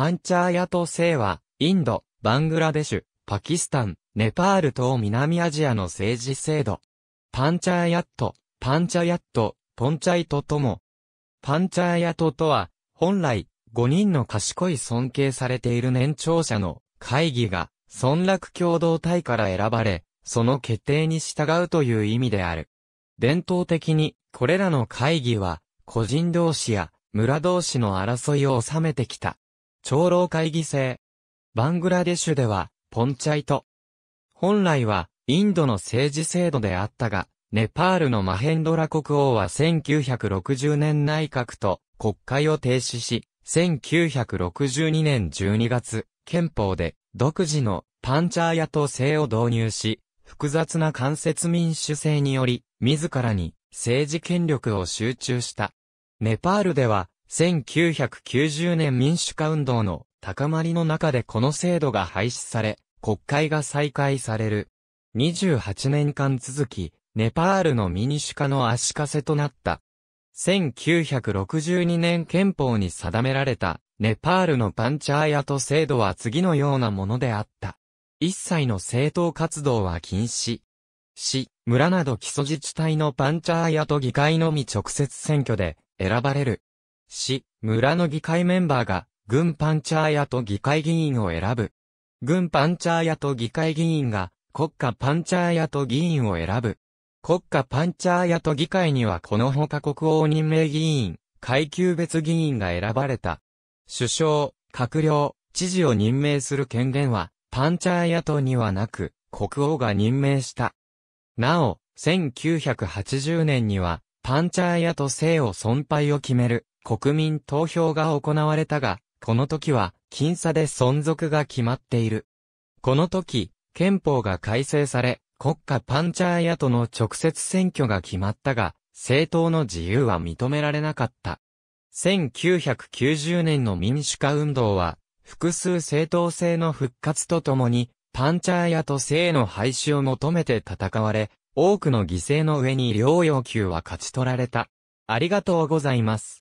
パンチャーヤト西は、インド、バングラデシュ、パキスタン、ネパール等南アジアの政治制度。パンチャーヤット、パンチャヤット、ポンチャイトとも。パンチャーヤトとは、本来、5人の賢い尊敬されている年長者の会議が、村落共同体から選ばれ、その決定に従うという意味である。伝統的に、これらの会議は、個人同士や村同士の争いを収めてきた。長老会議制。バングラデシュでは、ポンチャイト。本来は、インドの政治制度であったが、ネパールのマヘンドラ国王は1960年内閣と国会を停止し、1962年12月、憲法で独自のパンチャーヤ党制を導入し、複雑な間接民主制により、自らに政治権力を集中した。ネパールでは1990年民主化運動の高まりの中でこの制度が廃止され、国会が再開される。28年間続き、ネパールの民主化の足かせとなった。1962年憲法に定められた、ネパールのパンチャーヤと制度は次のようなものであった。一切の政党活動は禁止。市、村など基礎自治体のパンチャーヤと議会のみ直接選挙で選ばれる。市、村の議会メンバーが、軍パンチャーヤと議会議員を選ぶ。軍パンチャーヤと議会議員が、国家パンチャーヤと議員を選ぶ。国家パンチャーヤと議会にはこのほか国王任命議員、階級別議員が選ばれた。首相、閣僚、知事を任命する権限は、パンチャーヤとにはなく、国王が任命した。なお、1980年には、パンチャーヤと姓を尊廃を決める、国民投票が行われたが、この時は、僅差で存続が決まっている。この時、憲法が改正され、国家パンチャーヤとの直接選挙が決まったが、政党の自由は認められなかった。1990年の民主化運動は、複数政党制の復活とともに、パンチャーヤと性の廃止を求めて戦われ、多くの犠牲の上に両要求は勝ち取られた。ありがとうございます。